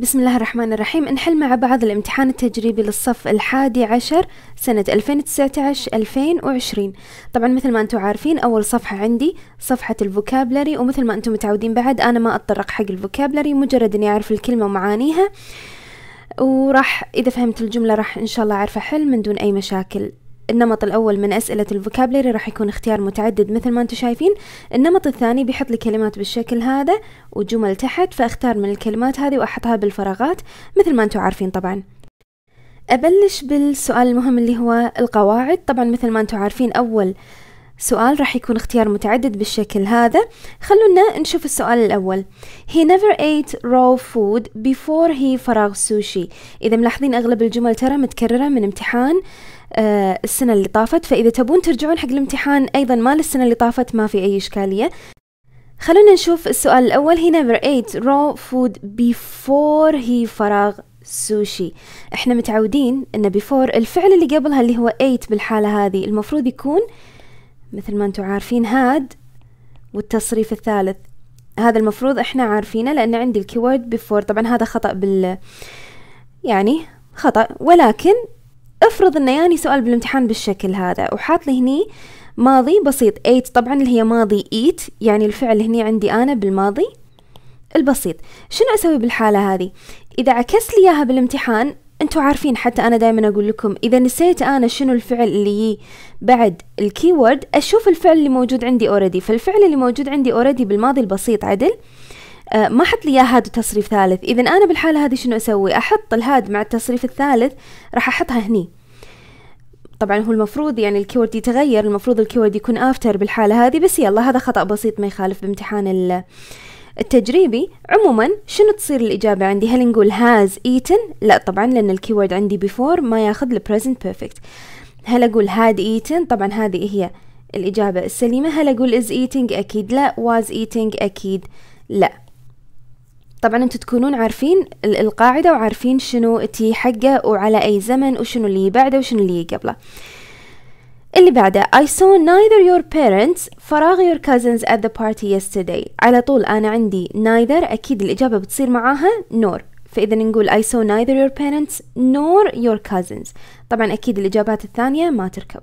بسم الله الرحمن الرحيم نحل مع بعض الامتحان التجريبي للصف الحادي عشر سنة 2019-2020 طبعا مثل ما انتم عارفين أول صفحة عندي صفحة الفوكابلري ومثل ما انتم متعودين بعد أنا ما أتطرق حق الفوكابلري مجرد أني أعرف الكلمة ومعانيها وراح إذا فهمت الجملة راح إن شاء الله أعرف أحل من دون أي مشاكل النمط الأول من أسئلة الفوكابلري راح يكون اختيار متعدد مثل ما انتم شايفين النمط الثاني بيحط لي كلمات بالشكل هذا وجمل تحت فاختار من الكلمات هذه وأحطها بالفراغات مثل ما انتم عارفين طبعا أبلش بالسؤال المهم اللي هو القواعد طبعا مثل ما انتم عارفين أول سؤال راح يكون اختيار متعدد بالشكل هذا خلونا نشوف السؤال الأول He never ate raw food before he فراغ سوشي إذا ملاحظين أغلب الجمل ترى متكررة من امتحان آه، السنة اللي طافت فإذا تبون ترجعون حق الامتحان أيضا مال السنة اللي طافت ما في أي إشكالية خلونا نشوف السؤال الأول he never ate raw food before he فراغ سوشي احنا متعودين ان before الفعل اللي قبلها اللي هو ايت بالحالة هذه المفروض يكون مثل ما انتم عارفين هاد والتصريف الثالث هذا المفروض احنا عارفينه لان عندي الكيورد before طبعا هذا خطأ بال يعني خطأ ولكن افرض ان ياني سؤال بالامتحان بالشكل هذا وحاط لي هني ماضي بسيط ايت طبعا اللي هي ماضي ايت يعني الفعل هني عندي انا بالماضي البسيط شنو اسوي بالحالة هذه اذا عكست لي اياها بالامتحان انتوا عارفين حتى انا دائما اقول لكم اذا نسيت انا شنو الفعل اللي بعد الكيورد اشوف الفعل اللي موجود عندي اوريدي فالفعل اللي موجود عندي اوريدي بالماضي البسيط عدل آه، ما حط لي هاد وتصريف ثالث اذا انا بالحاله هذه شنو اسوي احط الهاد مع التصريف الثالث راح احطها هني طبعا هو المفروض يعني الكيورد يتغير المفروض الكيورد يكون افتر بالحاله هذه بس يلا هذا خطا بسيط ما يخالف بامتحان التجريبي عموما شنو تصير الاجابه عندي هل نقول has eaten لا طبعا لان الكيورد عندي before ما ياخذ present perfect هل اقول had eaten طبعا هذه هي الإجابة السليمة هل أقول is eating أكيد لا was eating أكيد لا طبعا انتم تكونون عارفين القاعدة وعارفين شنو تي حقه وعلى اي زمن وشنو اللي بعده وشنو اللي قبله اللي بعده I saw neither your parents فراغ your cousins at the party yesterday على طول أنا عندي neither أكيد الإجابة بتصير معاها nor فإذا نقول I saw neither your parents nor your cousins طبعا أكيد الإجابات الثانية ما تركب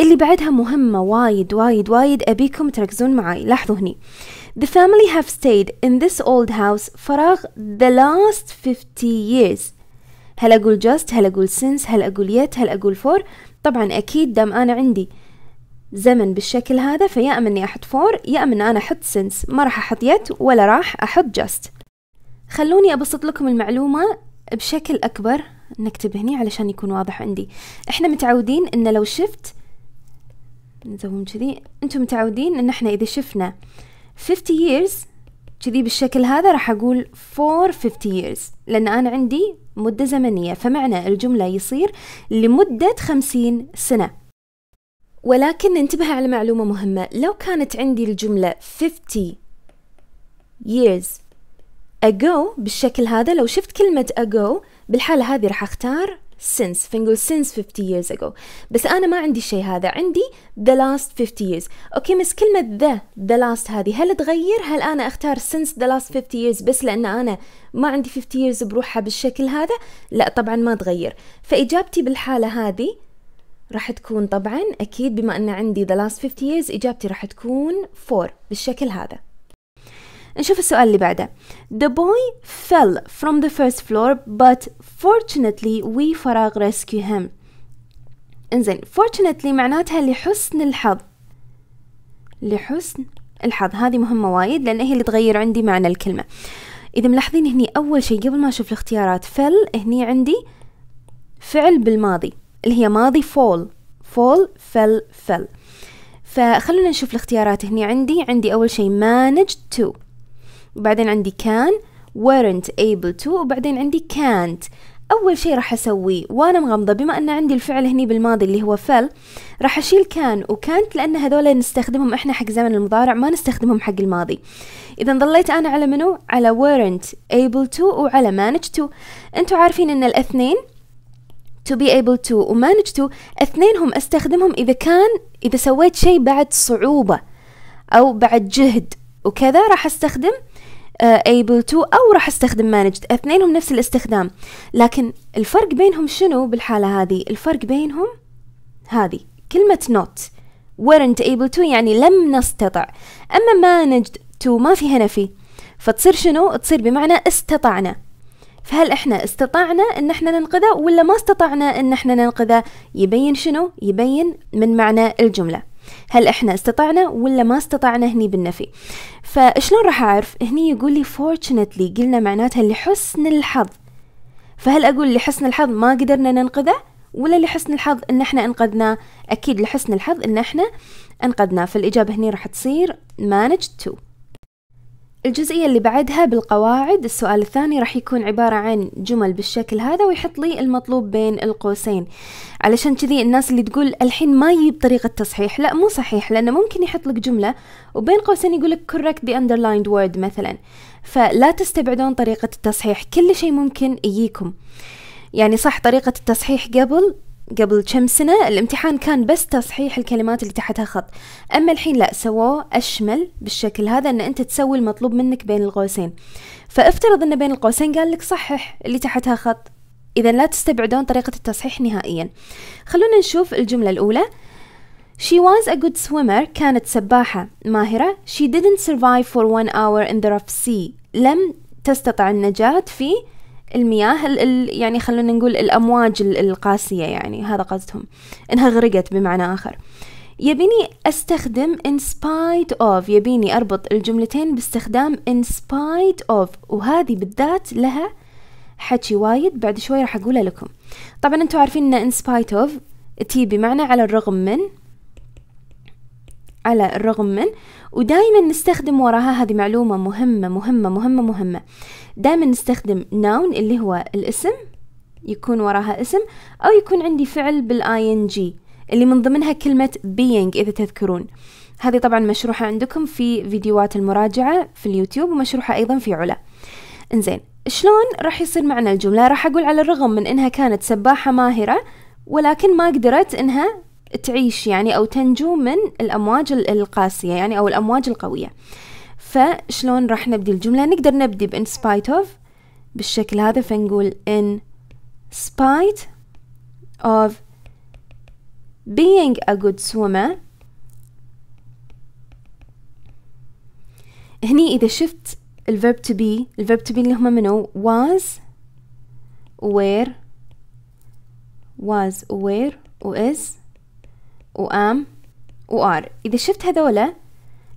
اللي بعدها مهمة وايد وايد وايد أبيكم تركزون معاي لاحظوا هني The family have stayed in this old house فراغ the last 50 years هل أقول just هل أقول since هل أقول yet هل أقول for طبعا أكيد دام أنا عندي زمن بالشكل هذا فيا أما إني أحط for يا أما أنا أحط since ما راح أحط yet ولا راح أحط just خلوني أبسط لكم المعلومة بشكل أكبر نكتب هني علشان يكون واضح عندي إحنا متعودين إن لو شفت نزوم كذي أنتم متعودين إن إحنا إذا شفنا 50 years كذي بالشكل هذا راح أقول for 50 years لأن أنا عندي مدة زمنية فمعنى الجملة يصير لمدة 50 سنة ولكن انتبه على معلومة مهمة لو كانت عندي الجملة 50 years ago بالشكل هذا لو شفت كلمة ago بالحالة هذه راح أختار since فنقول since 50 years ago بس أنا ما عندي شيء هذا عندي the last 50 years أوكي مس كلمة the the last هذه هل تغير هل أنا أختار since the last 50 years بس لأن أنا ما عندي 50 years بروحها بالشكل هذا لا طبعا ما تغير فإجابتي بالحالة هذه راح تكون طبعا أكيد بما أن عندي the last 50 years إجابتي راح تكون 4 بالشكل هذا نشوف السؤال اللي بعده The boy fell from the first floor but fortunately we فراغ rescue him انزين fortunately معناتها لحسن الحظ لحسن الحظ هذه مهمة وايد لأن هي اللي تغير عندي معنى الكلمة إذا ملاحظين هني أول شيء قبل ما أشوف الاختيارات fell هني عندي فعل بالماضي اللي هي ماضي fall fall fell fell فخلونا نشوف الاختيارات هني عندي عندي أول شيء managed to وبعدين عندي كان weren't able to وبعدين عندي can't أول شيء راح أسويه وأنا مغمضة بما أن عندي الفعل هني بالماضي اللي هو fell راح أشيل كان وكانت لأن هذول نستخدمهم إحنا حق زمن المضارع ما نستخدمهم حق الماضي إذا ضليت أنا على منو؟ على weren't able to وعلى manage to أنتوا عارفين أن الاثنين to be able to و manage to اثنينهم أستخدمهم إذا كان إذا سويت شيء بعد صعوبة أو بعد جهد وكذا راح أستخدم ايبل آه، تو او راح استخدم مانجد اثنينهم نفس الاستخدام لكن الفرق بينهم شنو بالحاله هذه الفرق بينهم هذه كلمه نوت weren't able to يعني لم نستطع اما managed to ما فيها نفي فتصير شنو تصير بمعنى استطعنا فهل احنا استطعنا ان احنا ننقذه ولا ما استطعنا ان احنا ننقذه يبين شنو يبين من معنى الجمله هل احنا استطعنا ولا ما استطعنا هني بالنفي فشلون راح اعرف هني يقول لي fortunately قلنا معناتها لحسن الحظ فهل اقول لحسن الحظ ما قدرنا ننقذه ولا لحسن الحظ ان احنا انقذناه اكيد لحسن الحظ ان احنا انقذناه فالاجابه هني راح تصير managed to الجزئية اللي بعدها بالقواعد السؤال الثاني راح يكون عبارة عن جمل بالشكل هذا ويحط لي المطلوب بين القوسين علشان كذي الناس اللي تقول الحين ما يجيب طريقة تصحيح لا مو صحيح لأنه ممكن يحط لك جملة وبين قوسين يقول لك correct the underlined word مثلا فلا تستبعدون طريقة التصحيح كل شيء ممكن يجيكم يعني صح طريقة التصحيح قبل قبل كم سنة الامتحان كان بس تصحيح الكلمات اللي تحتها خط أما الحين لا سووه أشمل بالشكل هذا أن أنت تسوي المطلوب منك بين القوسين فافترض أن بين القوسين قال لك صحح اللي تحتها خط إذا لا تستبعدون طريقة التصحيح نهائيا خلونا نشوف الجملة الأولى She was a good swimmer كانت سباحة ماهرة She didn't survive for one hour in the rough sea لم تستطع النجاة في المياه الـ الـ يعني خلونا نقول الأمواج القاسية يعني هذا قصدهم إنها غرقت بمعنى آخر يبيني استخدم in spite of يبيني اربط الجملتين باستخدام in spite of وهذه بالذات لها حكي وايد بعد شوي راح اقولها لكم طبعا انتم عارفين ان in spite of تي بمعنى على الرغم من على الرغم من ودائما نستخدم وراها هذه معلومة مهمة مهمة مهمة مهمة دائما نستخدم noun اللي هو الاسم يكون وراها اسم أو يكون عندي فعل بالing اللي من ضمنها كلمة being إذا تذكرون هذه طبعا مشروحة عندكم في فيديوهات المراجعة في اليوتيوب ومشروحة أيضا في علا انزين شلون راح يصير معنا الجملة راح أقول على الرغم من أنها كانت سباحة ماهرة ولكن ما قدرت أنها تعيش يعني أو تنجو من الأمواج القاسية يعني أو الأمواج القوية فشلون راح نبدي الجملة نقدر نبدي بإن spite of بالشكل هذا فنقول in spite of being a good swimmer هني إذا شفت الverb to be الverb to be اللي هم منو was where was where و is وام وار اذا شفت هذولا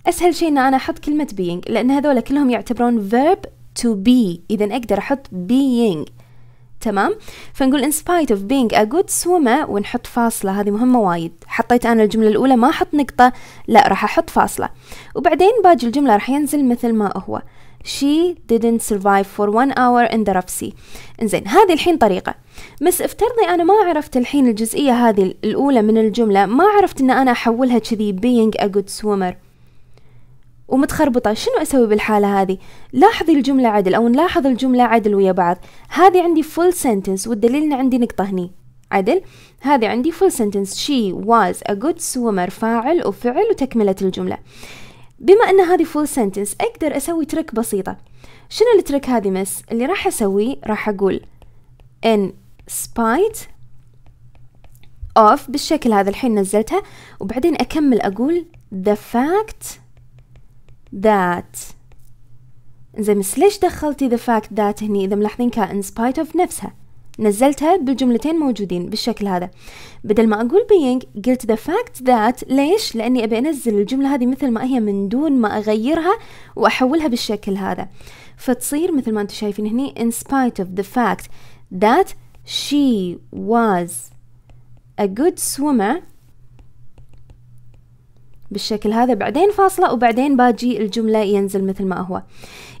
اسهل شيء ان انا احط كلمه being لان هذولا كلهم يعتبرون verb to be اذا اقدر احط being تمام فنقول in spite of being a good swimmer ونحط فاصلة هذه مهمة وايد حطيت أنا الجملة الأولى ما أحط نقطة لا راح أحط فاصلة وبعدين باقي الجملة راح ينزل مثل ما هو she didn't survive for one hour in the rough sea انزين هذه الحين طريقة بس افترضي أنا ما عرفت الحين الجزئية هذه الأولى من الجملة ما عرفت أن أنا أحولها كذي being a good swimmer ومتخربطة شنو أسوي بالحالة هذه لاحظي الجملة عدل أو نلاحظ الجملة عدل ويا بعض هذه عندي full sentence والدليل أن عندي نقطة هني عدل هذه عندي full sentence she was a good swimmer فاعل وفعل وتكملة الجملة بما ان هذه فول سنتنس اقدر اسوي ترك بسيطه شنو الترك هذه مس اللي راح اسويه راح اقول in spite of بالشكل هذا الحين نزلتها وبعدين اكمل اقول the fact that زين بس ليش دخلتي the fact that هني اذا ملاحظين كان in spite of نفسها نزلتها بالجملتين موجودين بالشكل هذا بدل ما أقول being قلت the fact that ليش؟ لأني أبي أنزل الجملة هذه مثل ما هي من دون ما أغيرها وأحولها بالشكل هذا فتصير مثل ما أنتم شايفين هني in spite of the fact that she was a good swimmer بالشكل هذا بعدين فاصلة وبعدين باجي الجملة ينزل مثل ما هو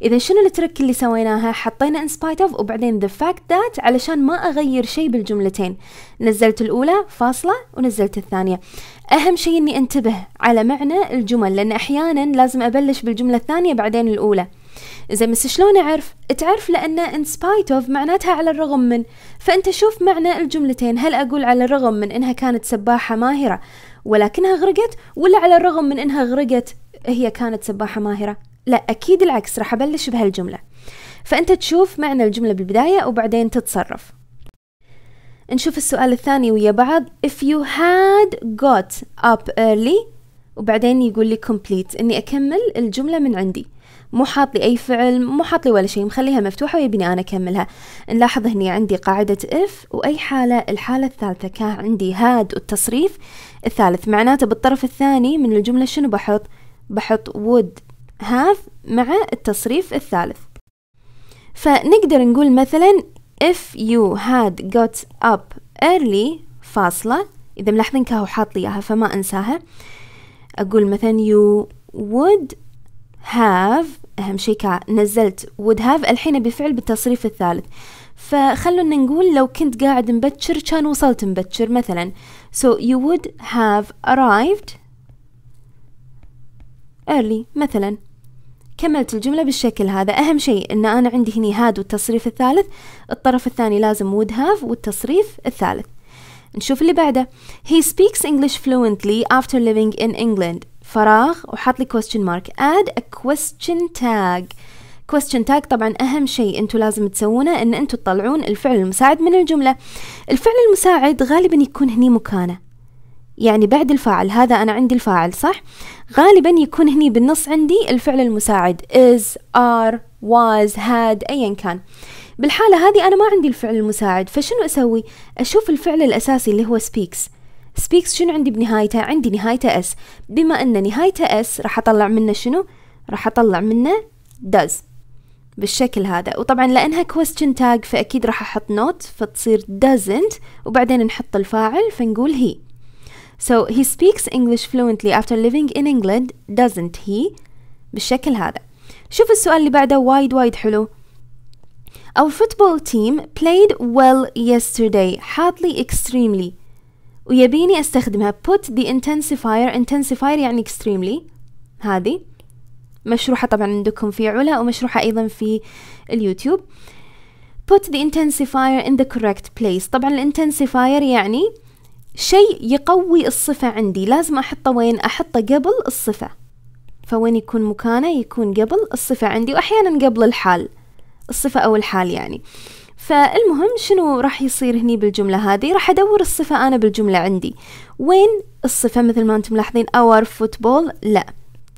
إذا شنو الترك اللي سويناها حطينا in spite of وبعدين the fact that علشان ما أغير شيء بالجملتين نزلت الأولى فاصلة ونزلت الثانية أهم شيء أني أنتبه على معنى الجمل لأن أحيانا لازم أبلش بالجملة الثانية بعدين الأولى إذا بس شلون اعرف؟ تعرف لان in spite of معناتها على الرغم من، فانت شوف معنى الجملتين، هل اقول على الرغم من انها كانت سباحة ماهرة، ولكنها غرقت ولا على الرغم من انها غرقت هي كانت سباحة ماهرة لا اكيد العكس راح ابلش بهالجملة فانت تشوف معنى الجملة بالبداية وبعدين تتصرف نشوف السؤال الثاني ويا بعض if you had got up early وبعدين يقول لي complete اني اكمل الجملة من عندي مو حاط لي أي فعل مو حاط لي ولا شيء مخليها مفتوحة ويبني أنا أكملها نلاحظ هني عندي قاعدة إف وأي حالة الحالة الثالثة كان عندي هاد والتصريف الثالث معناته بالطرف الثاني من الجملة شنو بحط بحط would have مع التصريف الثالث فنقدر نقول مثلا if you had got up early فاصلة إذا ملاحظين كاهو حاط لي إياها فما أنساها أقول مثلا you would have أهم شيء كا نزلت would have الحين بفعل بالتصريف الثالث فخلونا نقول لو كنت قاعد مبكر كان وصلت مبكر مثلا so you would have arrived early مثلا كملت الجملة بالشكل هذا أهم شيء أن أنا عندي هني هاد والتصريف الثالث الطرف الثاني لازم would have والتصريف الثالث نشوف اللي بعده He speaks English fluently after living in England فراغ وحاط لي question mark add a question tag question tag طبعا أهم شيء أنتوا لازم تسوونه أن أنتوا تطلعون الفعل المساعد من الجملة الفعل المساعد غالبا يكون هني مكانه يعني بعد الفاعل هذا أنا عندي الفاعل صح غالبا يكون هني بالنص عندي الفعل المساعد is are was had أيا كان بالحالة هذه أنا ما عندي الفعل المساعد فشنو أسوي أشوف الفعل الأساسي اللي هو speaks سبيكس شنو عندي بنهايته عندي نهايته اس بما ان نهايته اس راح اطلع منه شنو راح اطلع منه does بالشكل هذا وطبعا لانها question tag فاكيد راح احط نوت فتصير doesn't وبعدين نحط الفاعل فنقول he So he speaks English fluently after living in England doesn't he بالشكل هذا شوف السؤال اللي بعده وايد وايد حلو Our football team played well yesterday hardly extremely ويبيني استخدمها put the intensifier intensifier يعني extremely هذه مشروحة طبعا عندكم في علا ومشروحة أيضا في اليوتيوب put the intensifier in the correct place طبعا الانتنسيفاير يعني شيء يقوي الصفة عندي لازم أحطه وين أحطه قبل الصفة فوين يكون مكانه يكون قبل الصفة عندي وأحيانا قبل الحال الصفة أو الحال يعني فالمهم شنو راح يصير هني بالجملة هذه راح أدور الصفة أنا بالجملة عندي وين الصفة مثل ما أنتم ملاحظين our football لا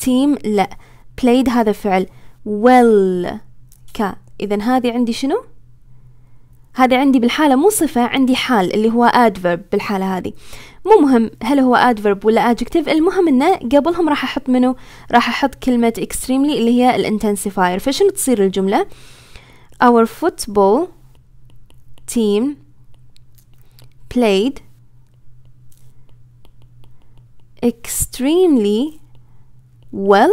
team لا played هذا فعل well ك إذا هذه عندي شنو هذه عندي بالحالة مو صفة عندي حال اللي هو adverb بالحالة هذه مو مهم هل هو adverb ولا adjective المهم انه قبلهم راح احط منه راح احط كلمة extremely اللي هي الانتنسيفاير فشنو تصير الجملة our football team played extremely well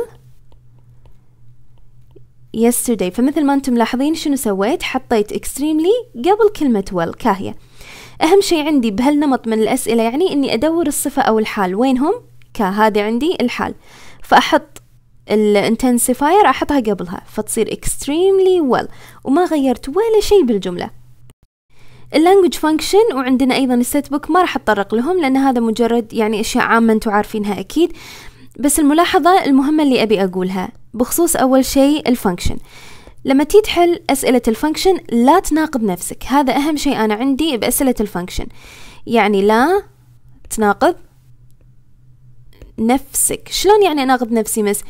yesterday فمثل ما انتم لاحظين شنو سويت حطيت extremely قبل كلمة well كاهية اهم شيء عندي بهالنمط من الاسئلة يعني اني ادور الصفة او الحال وينهم كهذا عندي الحال فاحط الانتنسيفاير احطها قبلها فتصير extremely well وما غيرت ولا شيء بالجملة اللانجوج فانكشن وعندنا ايضا السيت بوك ما راح اتطرق لهم لان هذا مجرد يعني اشياء عامه انتم عارفينها اكيد بس الملاحظه المهمه اللي ابي اقولها بخصوص اول شيء الفانكشن لما تيجي تحل اسئله الفانكشن لا تناقض نفسك هذا اهم شيء انا عندي باسئله الفانكشن يعني لا تناقض نفسك شلون يعني اناقض نفسي مس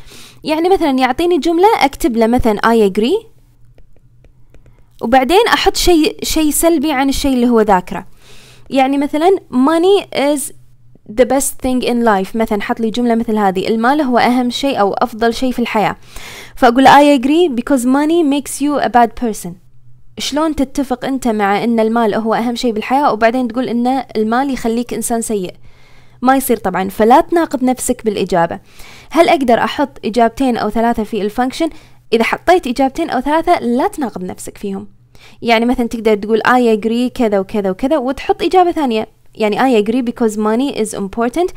يعني مثلا يعطيني جملة اكتب له مثلا I agree وبعدين احط شيء شيء سلبي عن الشيء اللي هو ذاكره يعني مثلا money is the best thing in life مثلا حط لي جملة مثل هذه المال هو أهم شيء أو أفضل شيء في الحياة فأقول I agree because money makes you a bad person شلون تتفق أنت مع أن المال هو أهم شيء بالحياة وبعدين تقول أن المال يخليك إنسان سيء ما يصير طبعا فلا تناقض نفسك بالإجابة هل أقدر أحط إجابتين أو ثلاثة في الفانكشن إذا حطيت إجابتين أو ثلاثة لا تناقض نفسك فيهم يعني مثلا تقدر تقول I agree كذا وكذا وكذا وتحط إجابة ثانية يعني I agree because money is important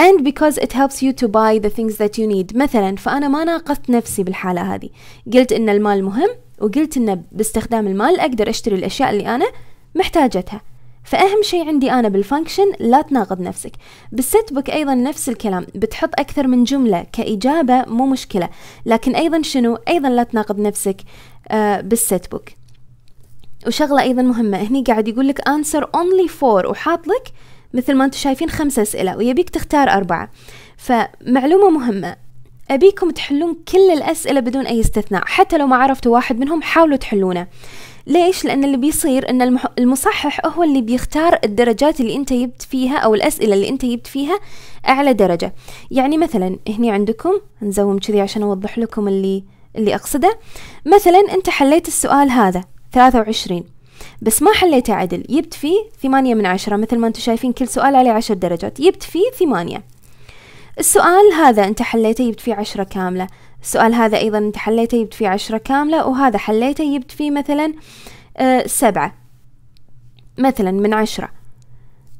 and because it helps you to buy the things that you need مثلا فأنا ما ناقضت نفسي بالحالة هذه قلت إن المال مهم وقلت إن باستخدام المال أقدر أشتري الأشياء اللي أنا محتاجتها فأهم شيء عندي أنا بالفانكشن لا تناقض نفسك بالست بوك أيضا نفس الكلام بتحط أكثر من جملة كإجابة مو مشكلة لكن أيضا شنو أيضا لا تناقض نفسك آه، بالست بوك وشغلة أيضا مهمة هني قاعد يقول لك answer only four وحاط لك مثل ما انتم شايفين خمسة أسئلة ويبيك تختار أربعة فمعلومة مهمة أبيكم تحلون كل الأسئلة بدون أي استثناء حتى لو ما عرفتوا واحد منهم حاولوا تحلونه ليش لان اللي بيصير ان المح... المصحح هو اللي بيختار الدرجات اللي انت جبت فيها او الاسئله اللي انت جبت فيها اعلى درجه يعني مثلا هني عندكم نزوم كذي عشان اوضح لكم اللي اللي اقصده مثلا انت حليت السؤال هذا 23 بس ما حليته عدل جبت فيه ثمانية من عشرة مثل ما انتم شايفين كل سؤال عليه عشر درجات جبت فيه ثمانية السؤال هذا انت حليته جبت فيه عشرة كاملة السؤال هذا أيضا أنت حليته جبت فيه عشرة كاملة وهذا حليته جبت فيه مثلا آه، سبعة مثلا من عشرة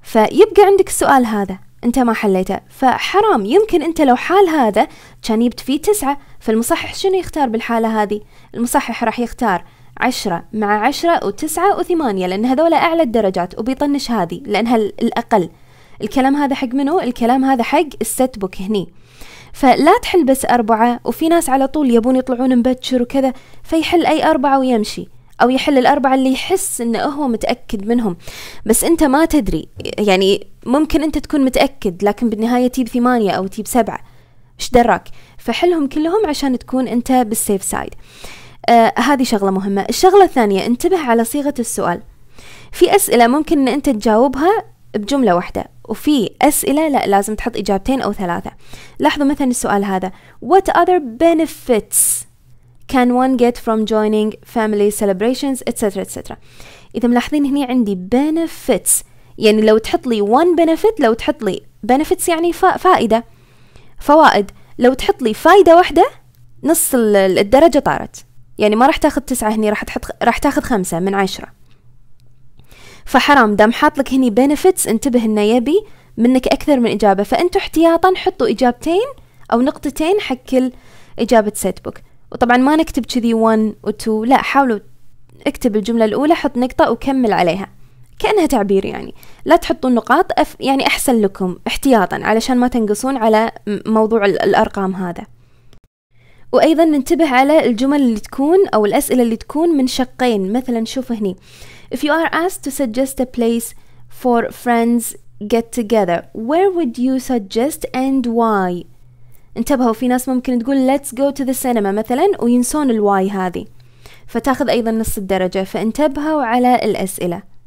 فيبقى عندك السؤال هذا أنت ما حليته فحرام يمكن أنت لو حال هذا كان جبت فيه تسعة فالمصحح شنو يختار بالحالة هذه المصحح راح يختار عشرة مع عشرة وتسعة وثمانية لأن هذول أعلى الدرجات وبيطنش هذه لأنها الأقل الكلام هذا حق منو الكلام هذا حق الست بوك هني فلا تحل بس أربعة وفي ناس على طول يبون يطلعون مبكر وكذا فيحل أي أربعة ويمشي أو يحل الأربعة اللي يحس إنه هو متأكد منهم بس أنت ما تدري يعني ممكن أنت تكون متأكد لكن بالنهاية تجيب ثمانية أو تجيب سبعة إيش دراك فحلهم كلهم عشان تكون أنت بالسيف سايد آه هذه شغلة مهمة الشغلة الثانية انتبه على صيغة السؤال في أسئلة ممكن أن أنت تجاوبها بجملة واحدة وفي أسئلة لا لازم تحط إجابتين أو ثلاثة لاحظوا مثلا السؤال هذا What other benefits can one get from joining family celebrations etc etc إذا ملاحظين هنا عندي benefits يعني لو تحط لي one benefit لو تحط لي benefits يعني فائدة فوائد لو تحط لي فائدة واحدة نص الدرجة طارت يعني ما راح تاخذ تسعة هني راح تحط راح تاخذ خمسة من عشرة فحرام دام حاطلك هني بنفيتس انتبه انه يبي منك اكثر من اجابه فانتوا احتياطا حطوا اجابتين او نقطتين حق كل اجابه سيت بوك وطبعا ما نكتب كذي 1 و2 لا حاولوا اكتب الجمله الاولى حط نقطه وكمل عليها كانها تعبير يعني لا تحطون نقاط أف يعني احسن لكم احتياطا علشان ما تنقصون على موضوع الارقام هذا وايضا ننتبه على الجمل اللي تكون او الاسئله اللي تكون من شقين مثلا شوف هني If you are asked to suggest a place for friends get together where would you suggest and why انتبهوا في ناس ممكن تقول let's go to the cinema مثلا وينسون الواي هذه فتاخذ أيضا نص الدرجة فانتبهوا على الأسئلة